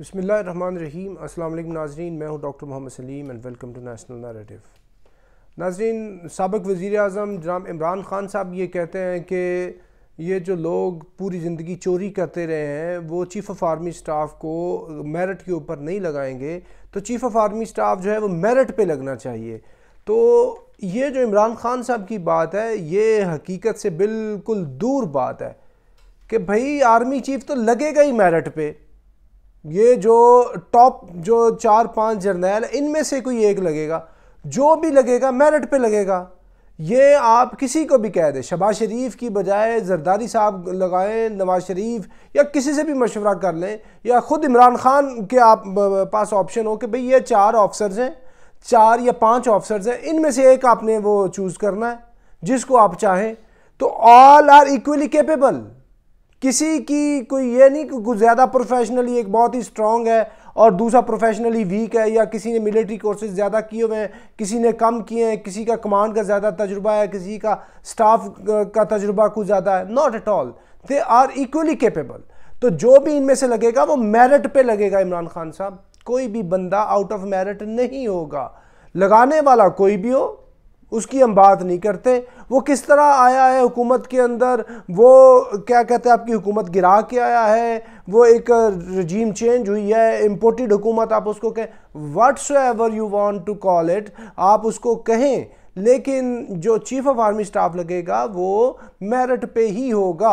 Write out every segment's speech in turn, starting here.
बसमीम अल्लाम नाजरीन मैं हूँ doctor Mohammad Salim and welcome to national narrative नाजरीन सबक वज़ी अजम जनाब इमरान ख़ान साहब ये कहते हैं कि ये जो लोग पूरी ज़िंदगी चोरी करते रहे हैं वो चीफ़ ऑफ आर्मी स्टाफ को मेरिट के ऊपर नहीं लगाएंगे तो चीफ़ ऑफ आर्मी स्टाफ जो है वो मेरिट पे लगना चाहिए तो ये जो इमरान ख़ान साहब की बात है ये हकीकत से बिल्कुल दूर बात है कि भाई आर्मी चीफ़ तो लगेगा ही मेरिट पे ये जो टॉप जो चार पांच जर्नैल इनमें से कोई एक लगेगा जो भी लगेगा मेरिट पे लगेगा ये आप किसी को भी कह दें शबाज शरीफ की बजाय जरदारी साहब लगाएं नवाज शरीफ या किसी से भी मशवरा कर लें या ख़ुद इमरान ख़ान के आप पास ऑप्शन हो कि भाई ये चार ऑफिसर्स हैं चार या पांच ऑफिसर्स हैं इनमें से एक आपने वो चूज़ करना है जिसको आप चाहें तो ऑल आर इक्वली केपेबल किसी की कोई ये नहीं कि कुछ ज़्यादा प्रोफेशनली एक बहुत ही स्ट्रॉन्ग है और दूसरा प्रोफेशनली वीक है या किसी ने मिलिट्री कोर्सेज ज़्यादा किए हुए हैं किसी ने कम किए हैं किसी का कमांड का ज़्यादा तजुर्बा है किसी का स्टाफ का तजुर्बा कुछ ज़्यादा है not at all they are equally capable तो जो भी इनमें से लगेगा वो मेरिट पे लगेगा इमरान खान साहब कोई भी बंदा आउट ऑफ मेरिट नहीं होगा लगाने वाला कोई भी हो उसकी हम बात नहीं करते वो किस तरह आया है हुकूमत के अंदर वो क्या कहते हैं आपकी हुकूमत गिरा के आया है वो एक रजीम चेंज हुई है इम्पोर्टेड हुकूमत आप उसको कहें whatsoever you want to call it आप उसको कहें लेकिन जो चीफ ऑफ आर्मी स्टाफ लगेगा वो मेरिट पे ही होगा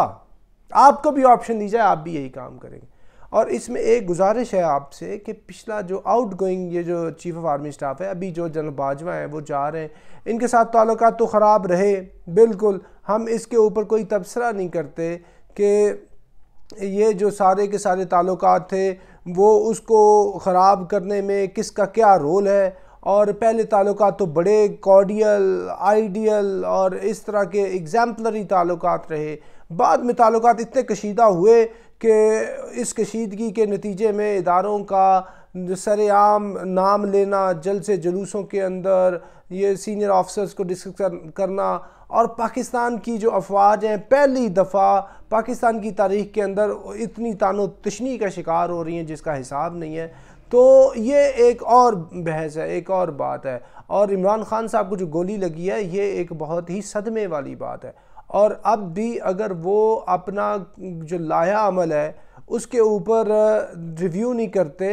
आपको भी ऑप्शन दी जाए आप भी यही काम करेंगे और इसमें एक गुजारिश है आपसे कि पिछला जो आउट गोइंग ये जो चीफ ऑफ आर्मी स्टाफ है अभी जो जनरल बाजवा हैं वो जा रहे हैं इनके साथ ताल्लुक तो ख़राब रहे बिल्कुल हम इसके ऊपर कोई तबसरा नहीं करते कि ये जो सारे के सारे ताल्लुक थे वो उसको ख़राब करने में किसका क्या रोल है और पहले ताल्लुक तो बड़े कॉर्डियल आइडियल और इस तरह के एग्ज़ाम्पलरी ताल्लुक रहे बाद में ताल्लुक इतने कशीदा हुए कि इस कशीदगी के नतीजे में इदारों का सरेआम नाम लेना जल से जुलूसों के अंदर ये सीनियर ऑफिसर्स को डिस्कस करना और पाकिस्तान की जो अफवाज हैं पहली दफ़ा पाकिस्तान की तारीख के अंदर इतनी तानो तशनी का शिकार हो रही हैं जिसका हिसाब नहीं है तो ये एक और बहस है एक और बात है और इमरान खान साहब को जो गोली लगी है ये एक बहुत ही सदमे वाली बात है और अब भी अगर वो अपना जो लाया अमल है उसके ऊपर रिव्यू नहीं करते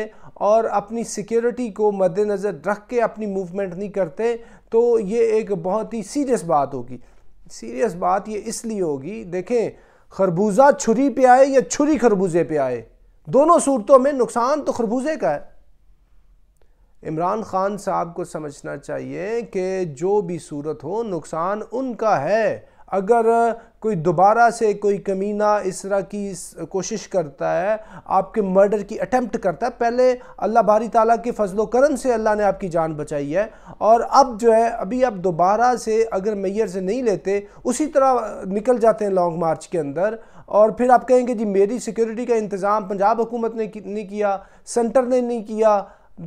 और अपनी सिक्योरिटी को मद्देनज़र रख के अपनी मूवमेंट नहीं करते तो ये एक बहुत ही सीरियस बात होगी सीरियस बात ये इसलिए होगी देखें खरबूजा छुरी पे आए या छुरी खरबूजे पे आए दोनों सूरतों में नुकसान तो खरबूजे का है इमरान खान साहब को समझना चाहिए कि जो भी सूरत हो नुकसान उनका है अगर कोई दोबारा से कोई कमीना इस तरह की कोशिश करता है आपके मर्डर की अटैम्प्ट करता है पहले अल्लाह बारी ताला के फजलो करम से अल्लाह ने आपकी जान बचाई है और अब जो है अभी आप दोबारा से अगर मैयर से नहीं लेते उसी तरह निकल जाते हैं लॉन्ग मार्च के अंदर और फिर आप कहेंगे जी मेरी सिक्योरिटी का इंतज़ाम पंजाब हुकूमत ने नहीं किया सेंटर ने नहीं किया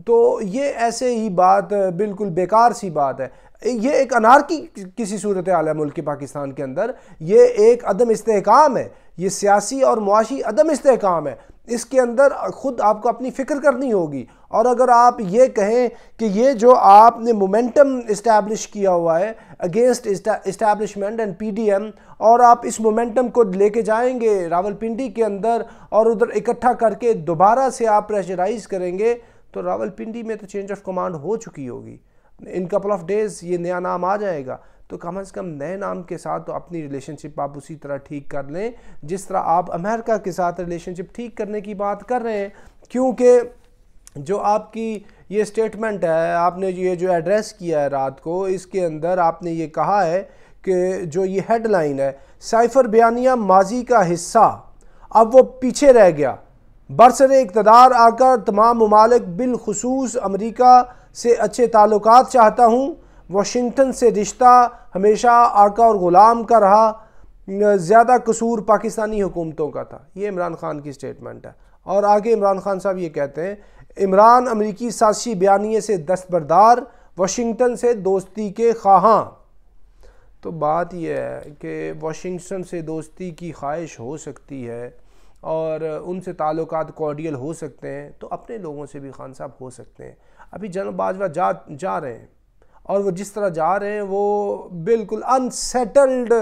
तो ये ऐसे ही बात बिल्कुल बेकार सी बात है ये एक अनारकी किसी सूरत आल है मुल्क पाकिस्तान के अंदर ये एक अदम इसकाम है ये सियासी और मुआशी अदम इसकाम है इसके अंदर ख़ुद आपको अपनी फ़िक्र करनी होगी और अगर आप ये कहें कि ये जो आपने मोमेंटम इस्टेब्लिश किया हुआ है अगेंस्ट इस्टेब्लिशमेंट एंड पीडीएम और आप इस मोमेंटम को लेके जाएंगे रावलपिंडी के अंदर और उधर इकट्ठा करके दोबारा से आप प्रेशराइज़ करेंगे तो रावलपिंडी में तो चेंज ऑफ कमांड हो चुकी होगी इन कपल ऑफ डेज़ ये नया नाम आ जाएगा तो कम से कम नए नाम के साथ तो अपनी रिलेशनशिप आप उसी तरह ठीक कर लें जिस तरह आप अमेरिका के साथ रिलेशनशिप ठीक करने की बात कर रहे हैं क्योंकि जो आपकी ये स्टेटमेंट है आपने ये जो एड्रेस किया है रात को इसके अंदर आपने ये कहा है कि जो ये हेडलाइन है साइफर बयानिया माजी का हिस्सा अब वो पीछे रह गया बरसर इकतदार आकर तमाम ममालिक बिलखसूस अमरीका से अच्छे ताल्लुक चाहता हूँ वाशिंगटन से रिश्ता हमेशा आका और ग़ुलाम का रहा ज़्यादा कसूर पाकिस्तानी हुकूमतों का था ये इमरान ख़ान की स्टेटमेंट है और आगे इमरान ख़ान साहब ये कहते हैं इमरान अमरीकी साजशी बयानी से दस्तबरदार वाशिंगटन से दोस्ती के खाहाँ तो बात यह है कि वाशिंगटन से दोस्ती की ख्वाहिश हो सकती है और उनसे ताल्लुक कॉर्डियल हो सकते हैं तो अपने लोगों से भी खान साहब हो सकते हैं अभी बाजवा जा जा रहे हैं और वो जिस तरह जा रहे हैं वो बिल्कुल अनसेटल्ड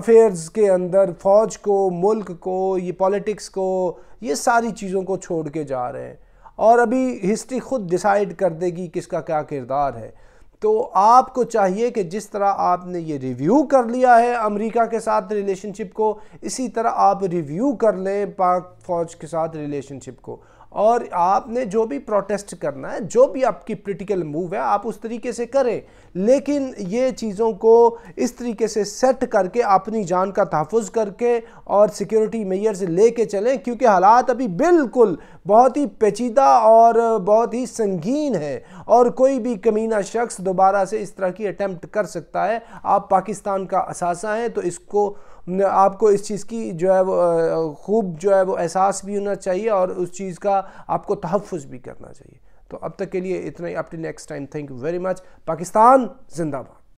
अफेयर्स के अंदर फ़ौज को मुल्क को ये पॉलिटिक्स को ये सारी चीज़ों को छोड़ के जा रहे हैं और अभी हिस्ट्री खुद डिसाइड कर देगी किसका क्या किरदार है तो आपको चाहिए कि जिस तरह आपने ये रिव्यू कर लिया है अमेरिका के साथ रिलेशनशिप को इसी तरह आप रिव्यू कर लें पाक फ़ौज के साथ रिलेशनशिप को और आपने जो भी प्रोटेस्ट करना है जो भी आपकी पोलिटिकल मूव है आप उस तरीके से करें लेकिन ये चीज़ों को इस तरीके से सेट करके अपनी जान का तहफ़ करके और सिक्योरिटी मेयर्स ले कर चलें क्योंकि हालात अभी बिल्कुल बहुत ही पेचीदा और बहुत ही संगीन है और कोई भी कमीना शख्स दोबारा से इस तरह की अटैम्प्ट कर सकता है आप पाकिस्तान का असासा हैं तो इसको आपको इस चीज़ की जो है वो खूब जो है वो एहसास भी होना चाहिए और उस चीज़ का आपको तहफ़ भी करना चाहिए तो अब तक के लिए इतना ही अपने next time thank you very much Pakistan जिंदाबाद